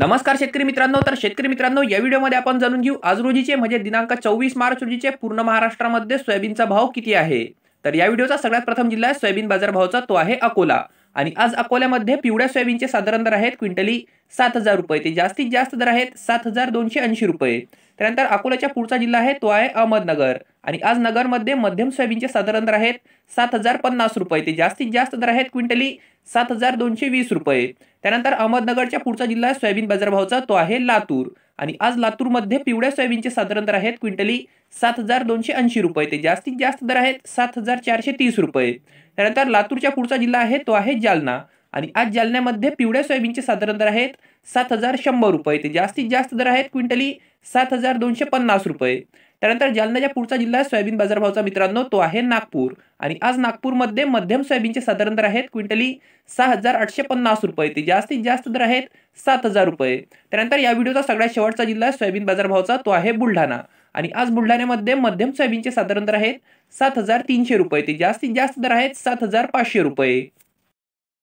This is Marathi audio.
नमस्कार शेतकरी मित्रांनो तर शेतकरी मित्रांनो या व्हिडिओमध्ये आपण जाणून घेऊ आज रोजीचे म्हणजे दिनांक चोवीस मार्च रोजीचे पूर्ण महाराष्ट्रामध्ये सोयाबीनचा भाव किती आहे तर या व्हिडिओचा सगळ्यात प्रथम जिल्हा आहे सोयाबीन बाजार भावचा तो आहे अकोला आणि आज अकोल्यामध्ये पिवळ्या सोयाबीनचे साधारण दर आहेत क्विंटली सात हजार रुपये ते जास्तीत जास्त दर आहेत सात हजार दोनशे ऐंशी रुपये त्यानंतर अकोल्याच्या पुढचा जिल्हा आहे तो आहे अहमदनगर आणि आज नगरमध्ये मध्यम सोयाबीनचे साधारण दर आहेत सात हजार पन्नास रुपये ते जास्तीत जास्त दर आहेत क्विंटली सात हजार दोनशे वीस रुपये त्यानंतर अहमदनगरच्या पुढचा जिल्हा सोयाबीन बाजारभावाचा तो आहे लातूर आणि आज लातूरमध्ये पिवळ्या सोयाबीनचे साधारण दर आहेत क्विंटली सात हजार दोनशे ऐंशी रुपये ते जास्तीत जास्त दर आहेत सात हजार चारशे तीस रुपये त्यानंतर लातूरच्या पुढचा जिल्हा आहे तो आहे जालना आणि आज जालन्यामध्ये पिवळ्या सोयाबीनचे साधारण दर आहेत सात हजार शंभर रुपये ते जास्तीत जास्त दर आहेत क्विंटली सात हजार दोनशे पन्नास रुपये त्यानंतर जालन्याच्या पुढचा जिल्हा सोयाबीन बाजारभावचा मित्रांनो तो आहे नागपूर आणि आज नागपूरमध्ये मध्यम सोयाबीनचे साधारण दर आहेत क्विंटली सहा हजार आठशे पन्नास रुपये ते जास्तीत जास्त दर आहेत सात हजार रुपये त्यानंतर या व्हिडिओचा सगळ्यात शेवटचा जिल्हा आहे सोयाबीन बाजारभावचा तो आहे बुलढाणा आणि आज बुलढाण्यामध्ये मध्यम सोयाबीनचे साधारण दर आहेत सात हजार तीनशे रुपये ते जास्तीत जास्त दर आहेत सात हजार पाचशे रुपये